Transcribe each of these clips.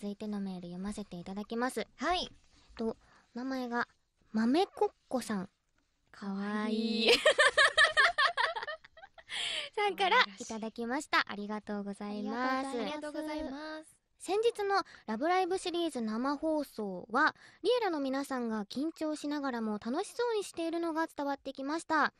続いてのメール読ませていただきます。はい。と、名前が、豆こっこさん。かわいい。さんからいただきました。ありがとうございます。ありがとうございます。先日の「ラブライブ!」シリーズ生放送はリエラの皆さんが緊張しながらも楽しそうにしているのが伝わってきました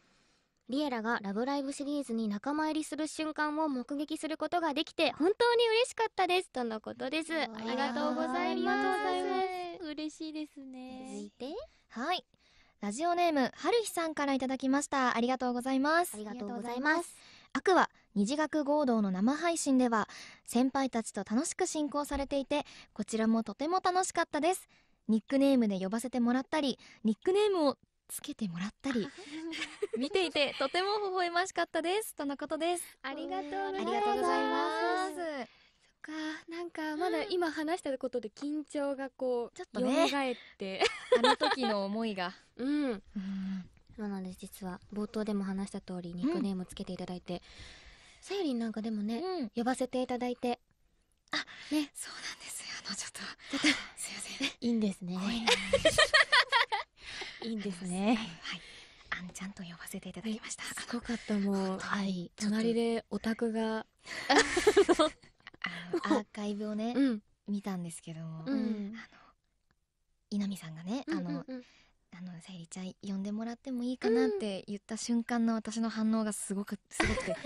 リエラが「ラブライブ!」シリーズに仲間入りする瞬間を目撃することができて本当に嬉しかったですとのことですありがとうございます嬉しいですね続いてはいラジオネームはるひさんからいただきましたありがとうございますありがとうございますアクア二次学合同の生配信では先輩たちと楽しく進行されていてこちらもとても楽しかったですニックネームで呼ばせてもらったりニックネームをつけてもらったり 見ていてとても微笑ましかったですとのことですありがとうございますそっかなんかまだ今話したことで緊張がこうちょっとってあの時の思いが うんそうなんです実は冒頭でも話した通りニックネームつけていただいて、さゆりんなんかでもね、うん、呼ばせていただいてあねそうなんですよあのちょっとょっとすいませんいいんですねいいんですね。はい。あんちゃんと呼ばせていただきました。すごかったもう。はい。隣でオタクがアーカイブをね、見たんですけども、あの稲見さんがね、あの。あのさゆりちゃん呼んでもらってもいいかなって言った瞬間の私の反応がすごくすごく て「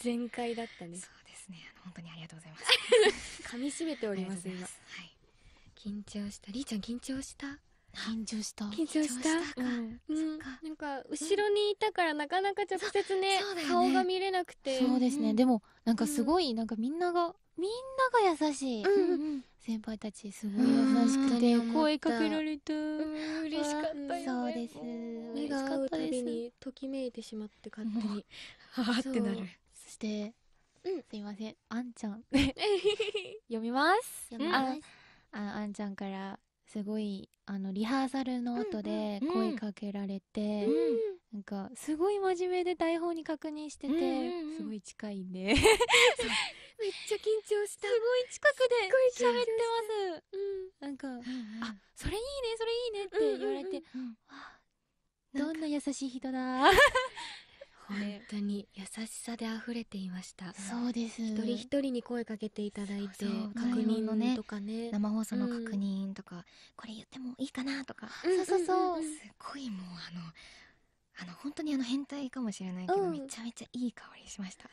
全開だったねそうですねあの本当にありがとうございます噛み締めておりますはい緊張したりーちゃん緊張した緊張した緊張したか、なんか後ろにいたからなかなか直接ね、顔が見れなくてそうですね、でもなんかすごいなんかみんながみんなが優しい、先輩たちすごい優しくて声かけられた、嬉しかったよ、そうです目がかったびにときめいてしまって勝手にはあってなるそして、すいませんあんちゃん読みます読みます、ああんちゃんからすごいあのリハーサルの後で声かけられて、うんうん、なんかすごい真面目で台本に確認してて、うんうんうん、すごい近いんで めっちゃ緊張したすごい近くで喋ってます、うん、なんか、うんうん、あそれいいねそれいいねって言われて、うんうんうん、どんな優しい人だ本当に優しさで溢れていましたそうです一人一人に声かけていただいて確認のねとかね生放送の確認とか、これ言ってもいいかなとか、そうそうそう、すごいもうあのあの本当にあの変態かもしれないけど、めちゃめちゃいい香りしました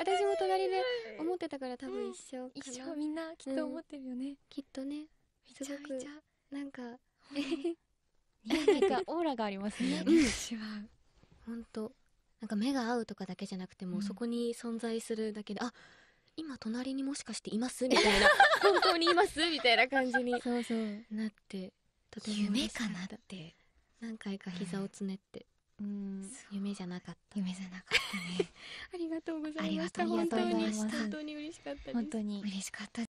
私も隣で思ってたから多分一緒一緒みんなきっと思ってるよね、きっとねめちゃめちゃなんか いやなんかオーラがありますねうん本当なんか目が合うとかだけじゃなくても、うん、そこに存在するだけであ今隣にもしかしていますみたいな 本当にいますみたいな感じにそうそうなってとても夢かなって何回か膝をつねって、うん、夢じゃなかった夢じゃなかったね ありがとうございました本当に嬉しかった本当に嬉しかった